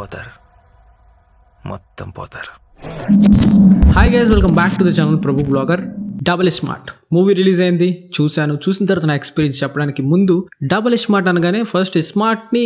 పోతారు మొత్తం పోతారు hi guys welcome back to the channel Prabhu blogger double smart movie release అయింది చూశాను చూసిన తర్వాత నా ఎక్స్పీరియన్స్ చెప్పడానికి ముందు డబుల్ స్మార్ట్ అనగానే ఫస్ట్ స్మార్ట్ని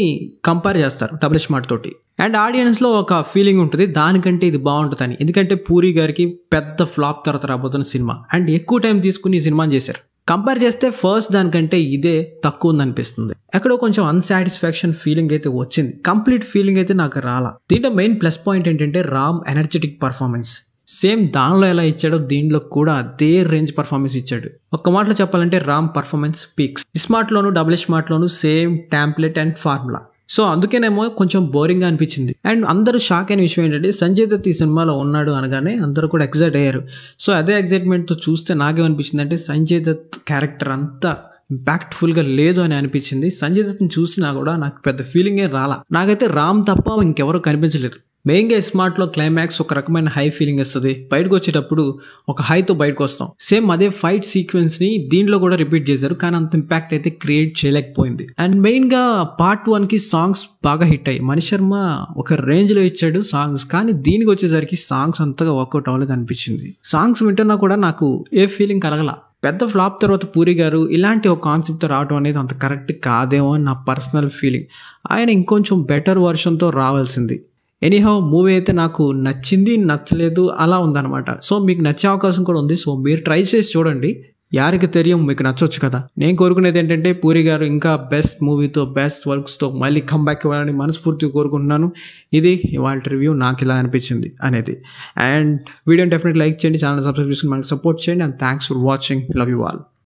కంపేర్ చేస్తారు డబుల్ స్మార్ట్ తోటి అండ్ ఆడియన్స్లో ఒక ఫీలింగ్ ఉంటుంది దానికంటే ఇది బాగుంటుందని ఎందుకంటే పూరి గారికి పెద్ద ఫ్లాప్ తర్వాత రాబోతున్న సినిమా అండ్ ఎక్కువ టైం తీసుకుని ఈ సినిమాని చేశారు కంపేర్ చేస్తే ఫస్ట్ దానికంటే ఇదే తక్కువ ఉందనిపిస్తుంది ఎక్కడో కొంచెం అన్సాటిస్ఫాక్షన్ ఫీలింగ్ అయితే వచ్చింది కంప్లీట్ ఫీలింగ్ అయితే నాకు రాలా దీంట్లో మెయిన్ ప్లస్ పాయింట్ ఏంటంటే రామ్ ఎనర్జెటిక్ పర్ఫార్మెన్స్ సేమ్ దానిలో ఎలా ఇచ్చాడో దీంట్లో కూడా అదే రేంజ్ పర్ఫార్మెన్స్ ఇచ్చాడు ఒక్క మాటలో చెప్పాలంటే రామ్ పర్ఫార్మెన్స్ పీక్స్ స్మార్ట్లోను డబుల్ స్మార్ట్లోను same template and formula so అందుకేనేమో కొంచెం బోరింగ్గా అనిపించింది అండ్ అందరూ షాక్ అయిన విషయం ఏంటంటే సంజయ్ దత్ ఈ సినిమాలో ఉన్నాడు అనగానే అందరూ కూడా ఎగ్జైట్ అయ్యారు సో అదే ఎక్సైట్మెంట్తో చూస్తే నాకేమనిపించింది అంటే సంజయ్ దత్ క్యారెక్టర్ అంతా ఇంపాక్ట్ఫుల్గా లేదు అని అనిపించింది సంజయ్ దత్ని చూసినా కూడా నాకు పెద్ద ఫీలింగే రాలా నాకైతే రామ్ తప్ప ఇంకెవరూ కనిపించలేరు మెయిన్గా స్మార్ట్లో క్లైమాక్స్ ఒక రకమైన హై ఫీలింగ్ వస్తుంది బయటకు వచ్చేటప్పుడు ఒక హైతో బయటకు వస్తాం సేమ్ అదే ఫైట్ సీక్వెన్స్ని దీంట్లో కూడా రిపీట్ చేశారు కానీ అంత ఇంపాక్ట్ అయితే క్రియేట్ చేయలేకపోయింది అండ్ మెయిన్గా పార్ట్ వన్కి సాంగ్స్ బాగా హిట్ అయ్యాయి మణి శర్మ ఒక రేంజ్లో ఇచ్చాడు సాంగ్స్ కానీ దీనికి వచ్చేసరికి సాంగ్స్ అంతగా వర్కౌట్ అవ్వలేదు అనిపించింది సాంగ్స్ వింటున్నా కూడా నాకు ఏ ఫీలింగ్ కలగల పెద్ద ఫ్లాప్ తర్వాత పూరి గారు ఇలాంటి ఒక కాన్సెప్ట్తో రావడం అనేది అంత కరెక్ట్ కాదేమో అని నా పర్సనల్ ఫీలింగ్ ఆయన ఇంకొంచెం బెటర్ వర్షన్తో రావాల్సింది ఎనీహో మూవీ అయితే నాకు నచ్చింది నచ్చలేదు అలా ఉందన్నమాట సో మీకు నచ్చే అవకాశం కూడా ఉంది సో మీరు ట్రై చేసి చూడండి యారికి తెలియం మీకు నచ్చవచ్చు కదా నేను కోరుకునేది ఏంటంటే పూరి గారు ఇంకా బెస్ట్ మూవీతో బెస్ట్ వర్క్స్తో మళ్ళీ కంబ్యాక్ ఇవ్వాలని మనస్ఫూర్తిగా కోరుకుంటున్నాను ఇది ఇవాళ రివ్యూ నాకు ఇలా అనిపించింది అనేది అండ్ వీడియోని డెఫినెట్ లైక్ చేయండి ఛానల్ సబ్స్క్రైబ్ చేసుకుని మనకి సపోర్ట్ చేయండి and thanks for watching love you all